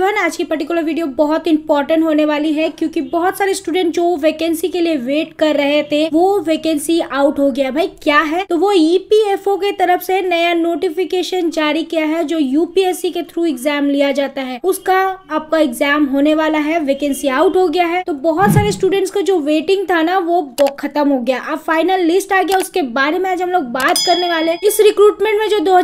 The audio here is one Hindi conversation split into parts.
एवरीवन आज की पर्टिकुलर वीडियो बहुत इंपॉर्टेंट होने वाली है क्योंकि बहुत सारे स्टूडेंट जो वैकेंसी के लिए वेट कर रहे थे वो वैकेंसी आउट हो गया भाई क्या है तो वो ईपीएफओ e के तरफ से नया नोटिफिकेशन जारी किया है जो यूपीएससी के थ्रू एग्जाम लिया जाता है उसका आपका एग्जाम होने वाला है वैकेंसी आउट हो गया है तो बहुत सारे स्टूडेंट्स का जो वेटिंग था ना वो खत्म हो गया अब फाइनल लिस्ट आ गया उसके बारे में आज हम लोग बात करने वाले इस रिक्रूटमेंट में जो दो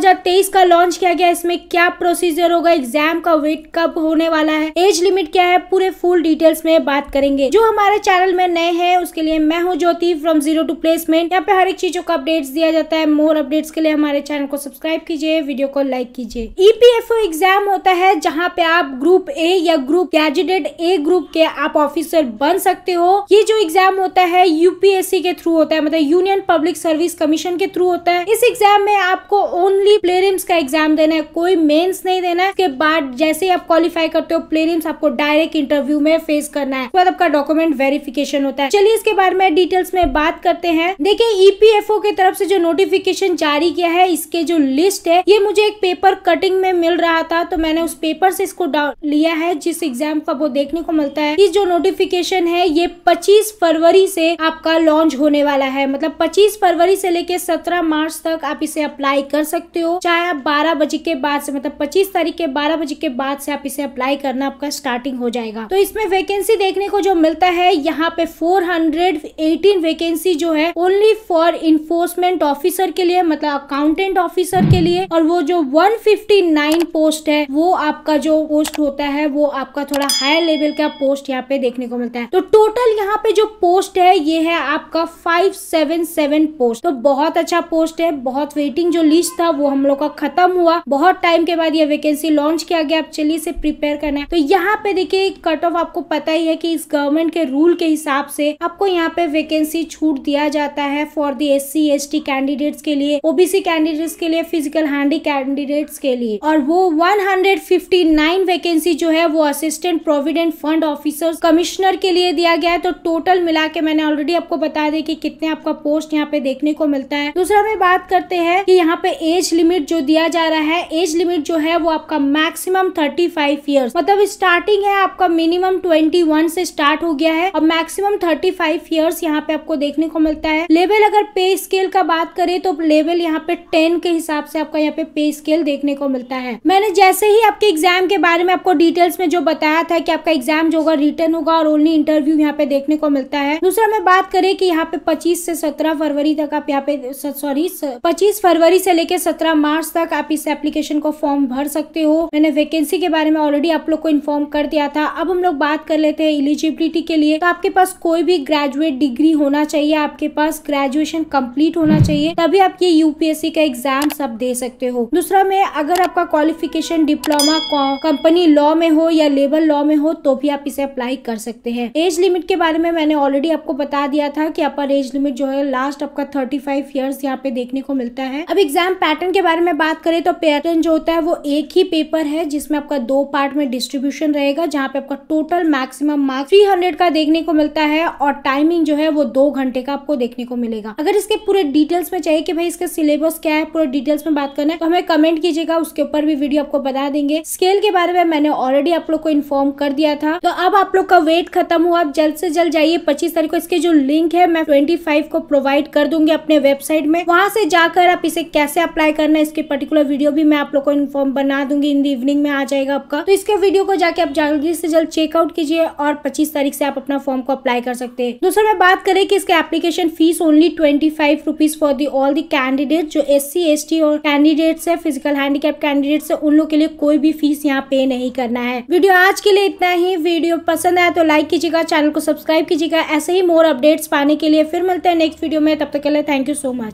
का लॉन्च किया गया इसमें क्या प्रोसीजर होगा एग्जाम का वेट कब होने वाला है एज लिमिट क्या है पूरे फुल डिटेल्स में बात करेंगे जो हमारे चैनल में नए हैं उसके लिए मैं हूँ Jyoti from zero to placement यहाँ पे हर एक चीजों का अपडेट्स दिया जाता है मोर अपडेट्स के लिए हमारे चैनल को सब्सक्राइब कीजिए वीडियो को लाइक कीजिए ईपीएफओ e एग्जाम होता है जहाँ पे आप ग्रुप ए या ग्रुप कैंडिडेट ए ग्रुप के आप ऑफिसर बन सकते हो ये जो एग्जाम होता है यूपीएससी के थ्रू होता है मतलब यूनियन पब्लिक सर्विस कमीशन के थ्रू होता है इस एग्जाम में आपको ओनली प्लेरिम्स का एग्जाम देना है कोई मेन्स नहीं देना है उसके बाद जैसे आप क्वालिफाई क्वालिफाई करते हो प्लेनिम्स आपको डायरेक्ट इंटरव्यू में फेस करना है बाद आपका डॉक्यूमेंट वेरिफिकेशन होता है चलिए इसके बारे में डिटेल्स में बात करते हैं देखिए ईपीएफओ e के तरफ से जो नोटिफिकेशन जारी किया है इसके जो लिस्ट है ये मुझे एक पेपर कटिंग में मिल रहा था तो मैंने उस पेपर से इसको लिया है जिस एग्जाम का वो देखने को मिलता है इस जो नोटिफिकेशन है ये 25 फरवरी से आपका लॉन्च होने वाला है मतलब 25 फरवरी से लेके 17 मार्च तक आप इसे अप्लाई कर सकते हो चाहे आप 12 बजे के बाद से मतलब 25 तारीख के 12 बजे के बाद से आप इसे अप्लाई करना आपका स्टार्टिंग हो जाएगा तो इसमें वैकेंसी देखने को जो मिलता है यहाँ पे 418 वैकेंसी जो है ओनली फॉर इन्फोर्समेंट ऑफिसर के लिए मतलब अकाउंटेंट ऑफिसर के लिए और वो जो 159 पोस्ट है वो आपका जो पोस्ट होता है वो आपका थोड़ा हायर लेवल का पोस्ट यहाँ पे देखने को मिलता है तो टोटल यहाँ पे जो पोस्ट है ये है आपका 577 पोस्ट तो बहुत अच्छा पोस्ट है बहुत वेटिंग जो लिस्ट था वो हम लोग का खत्म हुआ बहुत टाइम के बाद ये वैकेंसी लॉन्च किया गया अब चलिए इसे प्रिपेयर प्रिपेयर करना है तो यहाँ पे देखिए कट ऑफ आपको पता ही है कि इस गवर्नमेंट के रूल के हिसाब से आपको यहाँ पे वैकेंसी छूट दिया जाता है for the S C S T candidates के लिए ओबीसी कैंडिडेट्स के लिए फिजिकल हैंडी कैंडिडेट्स के लिए और वो 159 वैकेंसी जो है वो assistant provident fund officer commissioner के लिए दिया गया है तो टोटल मिला के मैंने ऑलरेडी आपको बता दें कि कितने आपका पोस्ट यहाँ पे देखने को मिलता है दूसरा में बात करते हैं कि यहाँ पे एज लिमिट जो दिया जा रहा है एज लिमिट जो है वो आपका मैक्सिमम थर्टी फाइव ईयर्स मतलब स्टार्टिंग है आपका मिनिमम ट्वेंटी वन से स्टार्ट हो गया है और मैक्सिमम थर्टी फाइव ईयर्स यहाँ पे आपको देखने को मिलता है लेवल अगर पे स्केल का बात करें तो लेवल यहाँ पे टेन के हिसाब से आपका यहाँ पे पे स्केल देखने को मिलता है मैंने जैसे ही आपके एग्जाम के बारे में आपको डिटेल्स में जो बताया था की आपका एग्जाम जो होगा रिटर्न होगा और ओनली इंटरव्यू यहाँ पे देखने को मिलता है दूसरा मैं बात करे की यहाँ पे पच्चीस से सत्रह फरवरी तक आप यहाँ पे सॉरी पच्चीस फरवरी से लेकर सत्रह मार्च तक आप इस एप्लीकेशन को फॉर्म भर सकते हो मैंने वैकेंसी के बारे में ऑलरेडी ऑलरेडी आप लोग को इन्फॉर्म कर दिया था अब हम लोग बात कर लेते हैं एलिजिबिलिटी के लिए तो आपके पास कोई भी ग्रेजुएट डिग्री होना चाहिए आपके पास ग्रेजुएशन कम्प्लीट होना चाहिए तभी आप ये यूपीएससी का एग्जाम सब दे सकते हो दूसरा में अगर आपका क्वालिफिकेशन डिप्लोमा कंपनी लॉ में हो या लेबर लॉ में हो तो भी आप इसे अप्लाई कर सकते हैं एज लिमिट के बारे में मैंने ऑलरेडी आपको बता दिया था कि अपर एज लिमिट जो है लास्ट आपका 35 फाइव ईयर्स यहाँ पे देखने को मिलता है अब एग्जाम पैटर्न के बारे में बात करें तो पैटर्न जो होता है वो एक ही पेपर है जिसमें आपका दो पार्ट पार्ट में डिस्ट्रीब्यूशन रहेगा जहाँ पे आपका टोटल मैक्सिमम मार्क्स 300 हंड्रेड का देखने को मिलता है और टाइमिंग जो है वो दो घंटे का आपको देखने को मिलेगा अगर इसके पूरे डिटेल्स में चाहिए कि भाई इसका सिलेबस क्या है पूरे डिटेल्स में बात करना है तो हमें कमेंट कीजिएगा उसके ऊपर भी वीडियो आपको बता देंगे स्केल के बारे में मैंने ऑलरेडी आप लोग को इन्फॉर्म कर दिया था तो अब आप लोग का वेट खत्म हुआ आप जल्द से जल्द जाइए पच्चीस तारीख को इसके जो लिंक है मैं ट्वेंटी को प्रोवाइड कर दूंगी अपने वेबसाइट में वहां से जाकर आप इसे कैसे अप्लाई करना है इसके पर्टिकुलर वीडियो भी मैं आप लोग को इन्फॉर्म बना दूंगी इन द इवनिंग में आ जाएगा आपका तो इसके वीडियो को जाके आप जल्दी से जल्द चेकआउट कीजिए और पच्चीस तारीख से आप अपना फॉर्म को अप्लाई कर सकते हैं दूसरा में बात करें कि इसके application fees only twenty five rupees for the all the candidate जो एस सी एस टी और कैंडिडेट्स है फिजिकल हैंडीकैप कैंडिडेट्स है उन लोग के लिए कोई भी फीस यहाँ पे नहीं करना है वीडियो आज के लिए इतना ही वीडियो पसंद आया तो लाइक कीजिएगा चैनल को सब्सक्राइब कीजिएगा ऐसे ही मोर अपडेट्स पाने के लिए फिर मिलते हैं नेक्स्ट वीडियो में तब तक के लिए थैंक यू सो मच